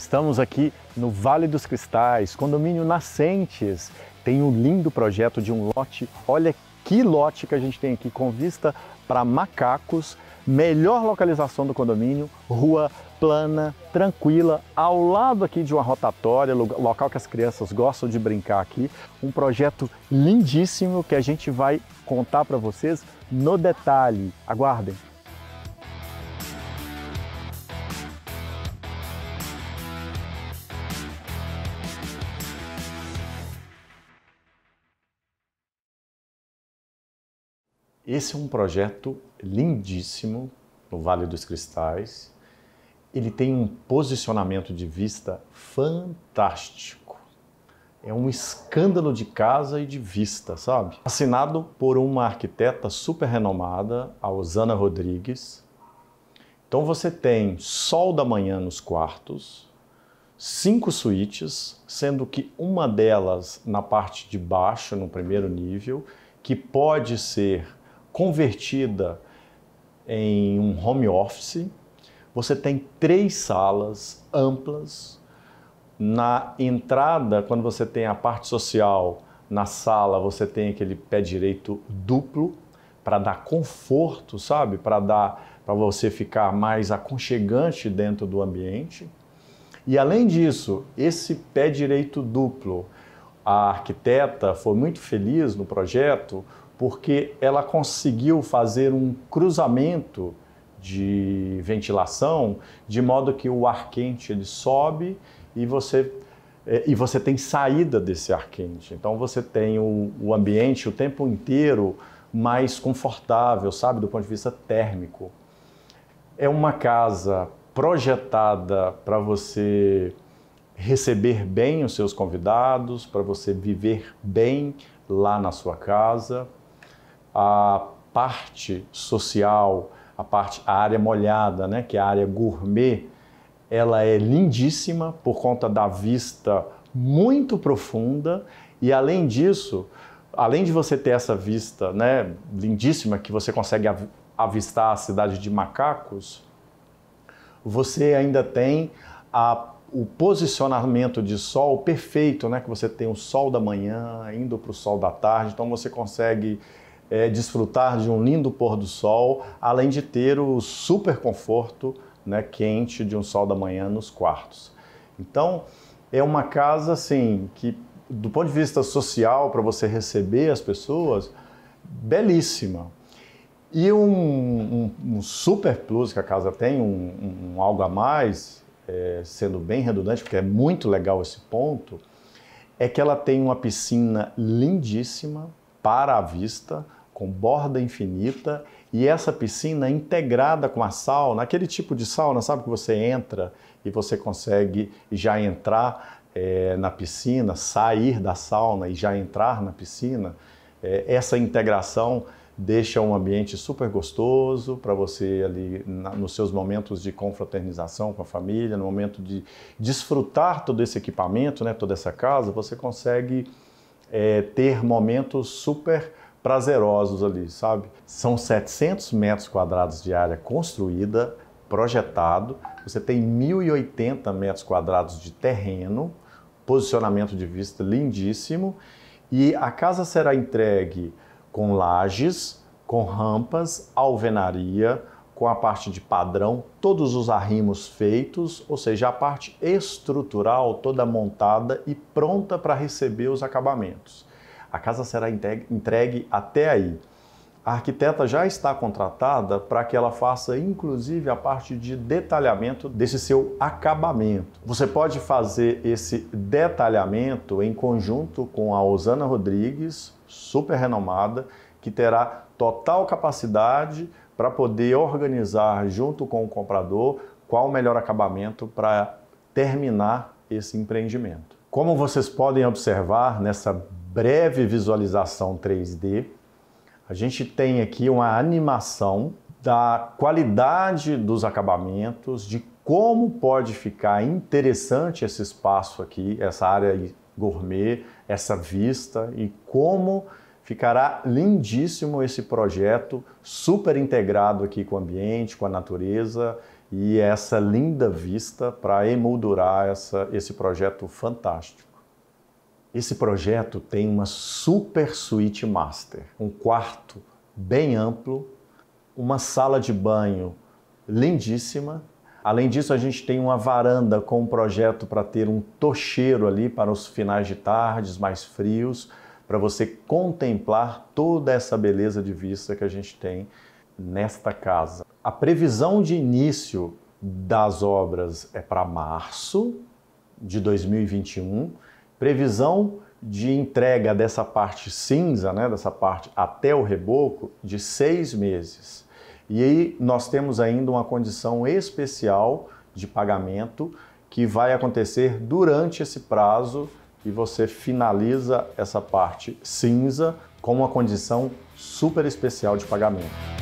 Estamos aqui no Vale dos Cristais, condomínio Nascentes. Tem um lindo projeto de um lote. Olha que lote que a gente tem aqui com vista para macacos. Melhor localização do condomínio, rua plana, tranquila, ao lado aqui de uma rotatória, local que as crianças gostam de brincar aqui. Um projeto lindíssimo que a gente vai contar para vocês no detalhe. Aguardem! Esse é um projeto lindíssimo no Vale dos Cristais. Ele tem um posicionamento de vista fantástico. É um escândalo de casa e de vista, sabe? Assinado por uma arquiteta super renomada, a Osana Rodrigues. Então você tem sol da manhã nos quartos, cinco suítes, sendo que uma delas na parte de baixo, no primeiro nível, que pode ser convertida em um home office. Você tem três salas amplas. Na entrada, quando você tem a parte social, na sala você tem aquele pé direito duplo para dar conforto, sabe? Para dar para você ficar mais aconchegante dentro do ambiente. E além disso, esse pé direito duplo, a arquiteta foi muito feliz no projeto porque ela conseguiu fazer um cruzamento de ventilação de modo que o ar quente ele sobe e você é, e você tem saída desse ar quente. Então você tem o, o ambiente o tempo inteiro mais confortável, sabe, do ponto de vista térmico. É uma casa projetada para você receber bem os seus convidados, para você viver bem lá na sua casa, a parte social, a parte a área molhada, né, que é a área gourmet, ela é lindíssima por conta da vista muito profunda e além disso, além de você ter essa vista, né, lindíssima que você consegue avistar a cidade de Macacos, você ainda tem a, o posicionamento de sol perfeito, né? Que você tem o sol da manhã indo para o sol da tarde, então você consegue é, desfrutar de um lindo pôr do sol, além de ter o super conforto né, quente de um sol da manhã nos quartos. Então, é uma casa assim que, do ponto de vista social, para você receber as pessoas, belíssima. E um, um, um, super plus que a casa tem, um, um algo a mais, é, sendo bem redundante, porque é muito legal esse ponto, é que ela tem uma piscina lindíssima para a vista, com borda infinita e essa piscina é integrada com a sauna, aquele tipo de sauna, sabe, que você entra e você consegue já entrar é, na piscina, sair da sauna e já entrar na piscina. É, essa integração deixa um ambiente super gostoso para você ali na, nos seus momentos de confraternização com a família, no momento de desfrutar todo esse equipamento, né, toda essa casa, você consegue é, ter momentos super prazerosos ali, sabe? São 700 metros quadrados de área construída, projetado, você tem 1.080 metros quadrados de terreno, posicionamento de vista lindíssimo, e a casa será entregue com lajes, com rampas, alvenaria, com a parte de padrão, todos os arrimos feitos, ou seja, a parte estrutural toda montada e pronta para receber os acabamentos. A casa será entregue até aí. A arquiteta já está contratada para que ela faça inclusive a parte de detalhamento desse seu acabamento. Você pode fazer esse detalhamento em conjunto com a Osana Rodrigues, super renomada, que terá total capacidade para poder organizar junto com o comprador qual o melhor acabamento para terminar esse empreendimento. Como vocês podem observar nessa breve visualização 3D, a gente tem aqui uma animação da qualidade dos acabamentos, de como pode ficar interessante esse espaço aqui, essa área gourmet, essa vista e como ficará lindíssimo esse projeto super integrado aqui com o ambiente, com a natureza e essa linda vista para emoldurar essa, esse projeto fantástico. Esse projeto tem uma super suíte master, um quarto bem amplo, uma sala de banho lindíssima. Além disso, a gente tem uma varanda com um projeto para ter um tocheiro ali para os finais de tardes mais frios, para você contemplar toda essa beleza de vista que a gente tem nesta casa. A previsão de início das obras é para março de 2021 Previsão de entrega dessa parte cinza, né, dessa parte até o reboco, de seis meses. E aí nós temos ainda uma condição especial de pagamento que vai acontecer durante esse prazo e você finaliza essa parte cinza com uma condição super especial de pagamento.